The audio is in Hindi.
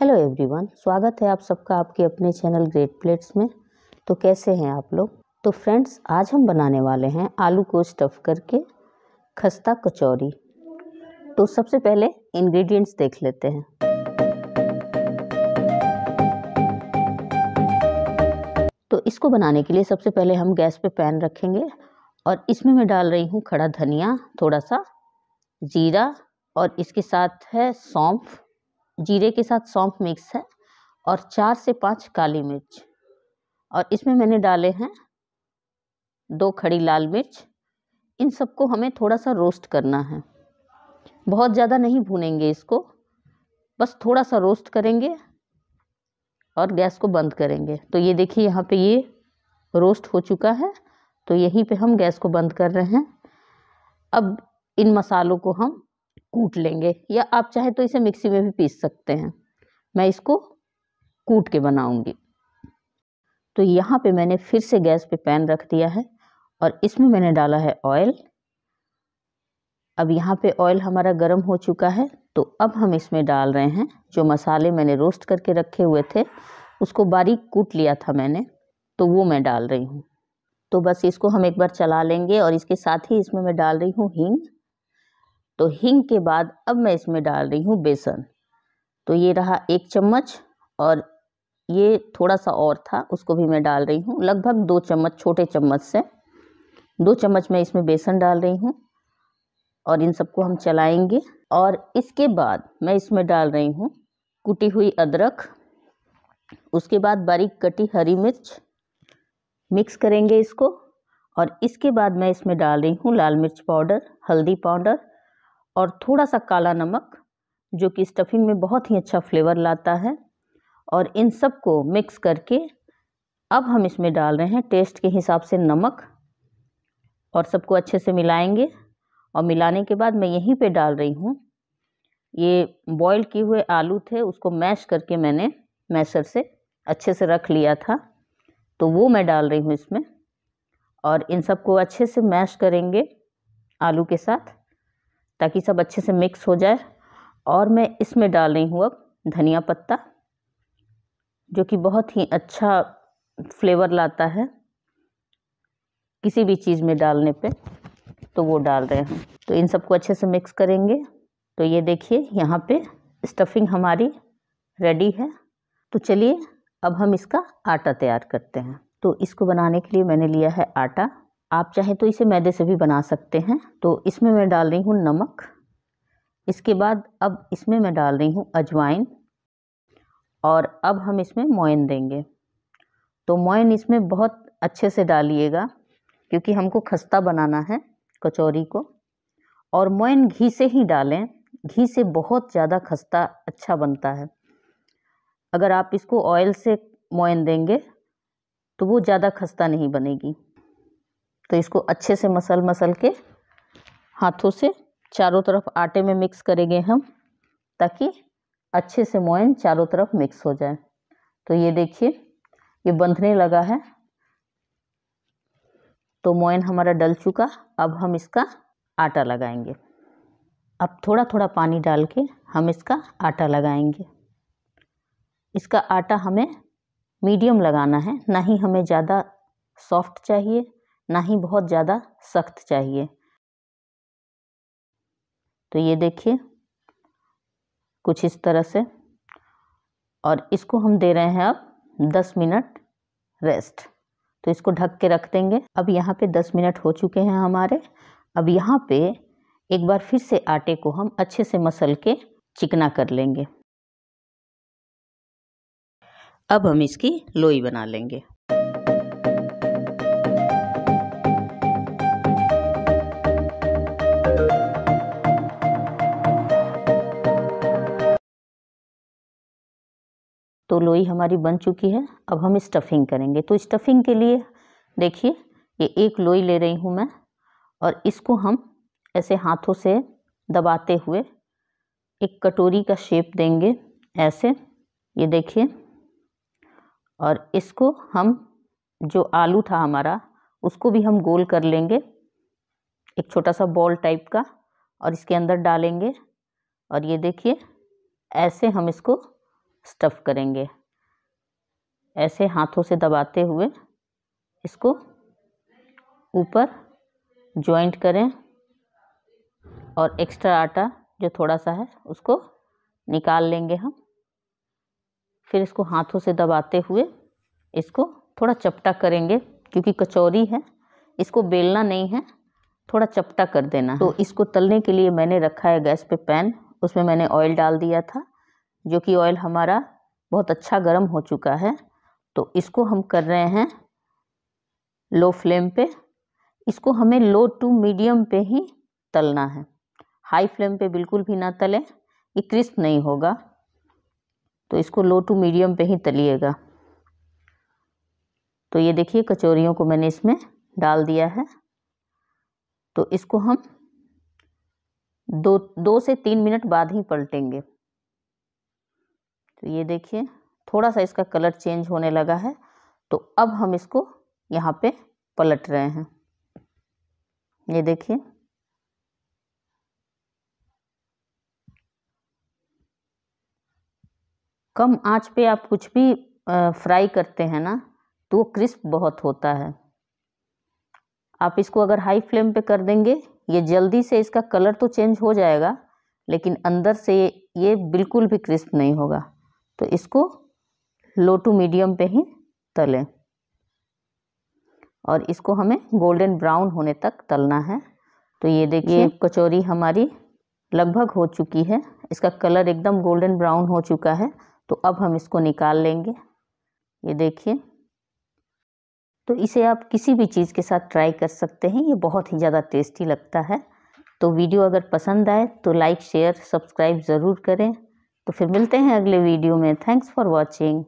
हेलो एवरीवन स्वागत है आप सबका आपके अपने चैनल ग्रेट प्लेट्स में तो कैसे हैं आप लोग तो फ्रेंड्स आज हम बनाने वाले हैं आलू को स्टफ़ करके खस्ता कचौरी तो सबसे पहले इंग्रेडिएंट्स देख लेते हैं तो इसको बनाने के लिए सबसे पहले हम गैस पे पैन रखेंगे और इसमें मैं डाल रही हूँ खड़ा धनिया थोड़ा सा ज़ीरा और इसके साथ है सौंफ जीरे के साथ सौंप मिक्स है और चार से पाँच काली मिर्च और इसमें मैंने डाले हैं दो खड़ी लाल मिर्च इन सबको हमें थोड़ा सा रोस्ट करना है बहुत ज़्यादा नहीं भूनेंगे इसको बस थोड़ा सा रोस्ट करेंगे और गैस को बंद करेंगे तो ये देखिए यहाँ पे ये रोस्ट हो चुका है तो यहीं पे हम गैस को बंद कर रहे हैं अब इन मसालों को हम कूट लेंगे या आप चाहे तो इसे मिक्सी में भी पीस सकते हैं मैं इसको कूट के बनाऊंगी तो यहाँ पे मैंने फिर से गैस पे पैन रख दिया है और इसमें मैंने डाला है ऑयल अब यहाँ पे ऑयल हमारा गर्म हो चुका है तो अब हम इसमें डाल रहे हैं जो मसाले मैंने रोस्ट करके रखे हुए थे उसको बारीक कूट लिया था मैंने तो वो मैं डाल रही हूँ तो बस इसको हम एक बार चला लेंगे और इसके साथ ही इसमें मैं डाल रही हूँ हींग तो हींग के बाद अब मैं इसमें डाल रही हूँ बेसन तो ये रहा एक चम्मच और ये थोड़ा सा और था उसको भी मैं डाल रही हूँ लगभग दो चम्मच छोटे चम्मच से दो चम्मच मैं इसमें बेसन डाल रही हूँ और इन सबको हम चलाएंगे और इसके बाद मैं इसमें डाल रही हूँ कुटी हुई अदरक उसके बाद बारीक कटी हरी मिर्च मिक्स करेंगे इसको और इसके बाद मैं इसमें डाल रही हूँ लाल मिर्च पाउडर हल्दी पाउडर और थोड़ा सा काला नमक जो कि स्टफिंग में बहुत ही अच्छा फ्लेवर लाता है और इन सब को मिक्स करके अब हम इसमें डाल रहे हैं टेस्ट के हिसाब से नमक और सबको अच्छे से मिलाएंगे और मिलाने के बाद मैं यहीं पे डाल रही हूँ ये बॉईल किए हुए आलू थे उसको मैश करके मैंने मैशर से अच्छे से रख लिया था तो वो मैं डाल रही हूँ इसमें और इन सबको अच्छे से मैश करेंगे आलू के साथ ताकि सब अच्छे से मिक्स हो जाए और मैं इसमें डाल रही हूँ अब धनिया पत्ता जो कि बहुत ही अच्छा फ्लेवर लाता है किसी भी चीज़ में डालने पे तो वो डाल रहे हैं तो इन सबको अच्छे से मिक्स करेंगे तो ये देखिए यहाँ पे स्टफिंग हमारी रेडी है तो चलिए अब हम इसका आटा तैयार करते हैं तो इसको बनाने के लिए मैंने लिया है आटा आप चाहें तो इसे मैदे से भी बना सकते हैं तो इसमें मैं डाल रही हूँ नमक इसके बाद अब इसमें मैं डाल रही हूँ अजवाइन और अब हम इसमें मोइन देंगे तो मोइन इसमें बहुत अच्छे से डालिएगा क्योंकि हमको खस्ता बनाना है कचौरी को और मोइन घी से ही डालें घी से बहुत ज़्यादा खस्ता अच्छा बनता है अगर आप इसको ऑयल से मोइन देंगे तो वो ज़्यादा खस्ता नहीं बनेगी तो इसको अच्छे से मसल मसल के हाथों से चारों तरफ आटे में मिक्स करेंगे हम ताकि अच्छे से मोइन चारों तरफ मिक्स हो जाए तो ये देखिए ये बंधने लगा है तो मोइन हमारा डल चुका अब हम इसका आटा लगाएंगे अब थोड़ा थोड़ा पानी डाल के हम इसका आटा लगाएंगे इसका आटा हमें मीडियम लगाना है ना ही हमें ज़्यादा सॉफ्ट चाहिए ना ही बहुत ज़्यादा सख्त चाहिए तो ये देखिए कुछ इस तरह से और इसको हम दे रहे हैं अब दस मिनट रेस्ट तो इसको ढक के रख देंगे अब यहाँ पे दस मिनट हो चुके हैं हमारे अब यहाँ पे एक बार फिर से आटे को हम अच्छे से मसल के चिकना कर लेंगे अब हम इसकी लोई बना लेंगे तो लोई हमारी बन चुकी है अब हम स्टफिंग करेंगे तो स्टफिंग के लिए देखिए ये एक लोई ले रही हूँ मैं और इसको हम ऐसे हाथों से दबाते हुए एक कटोरी का शेप देंगे ऐसे ये देखिए और इसको हम जो आलू था हमारा उसको भी हम गोल कर लेंगे एक छोटा सा बॉल टाइप का और इसके अंदर डालेंगे और ये देखिए ऐसे हम इसको स्टफ़ करेंगे ऐसे हाथों से दबाते हुए इसको ऊपर जॉइंट करें और एक्स्ट्रा आटा जो थोड़ा सा है उसको निकाल लेंगे हम फिर इसको हाथों से दबाते हुए इसको थोड़ा चपटा करेंगे क्योंकि कचौरी है इसको बेलना नहीं है थोड़ा चपटा कर देना तो इसको तलने के लिए मैंने रखा है गैस पे पैन उसमें मैंने ऑयल डाल दिया था जो कि ऑयल हमारा बहुत अच्छा गर्म हो चुका है तो इसको हम कर रहे हैं लो फ्लेम पे इसको हमें लो टू मीडियम पे ही तलना है हाई फ्लेम पे बिल्कुल भी ना तलें ये क्रिस्प नहीं होगा तो इसको लो टू मीडियम पे ही तलिएगा तो ये देखिए कचौरियों को मैंने इसमें डाल दिया है तो इसको हम दो दो से तीन मिनट बाद ही पलटेंगे तो ये देखिए थोड़ा सा इसका कलर चेंज होने लगा है तो अब हम इसको यहाँ पे पलट रहे हैं ये देखिए कम आंच पे आप कुछ भी फ्राई करते हैं ना तो वो क्रिस्प बहुत होता है आप इसको अगर हाई फ्लेम पे कर देंगे ये जल्दी से इसका कलर तो चेंज हो जाएगा लेकिन अंदर से ये बिल्कुल भी क्रिस्प नहीं होगा तो इसको लो टू मीडियम पे ही तलें और इसको हमें गोल्डन ब्राउन होने तक तलना है तो ये देखिए कचौरी हमारी लगभग हो चुकी है इसका कलर एकदम गोल्डन ब्राउन हो चुका है तो अब हम इसको निकाल लेंगे ये देखिए तो इसे आप किसी भी चीज़ के साथ ट्राई कर सकते हैं ये बहुत ही ज़्यादा टेस्टी लगता है तो वीडियो अगर पसंद आए तो लाइक शेयर सब्सक्राइब ज़रूर करें तो फिर मिलते हैं अगले वीडियो में थैंक्स फॉर वॉचिंग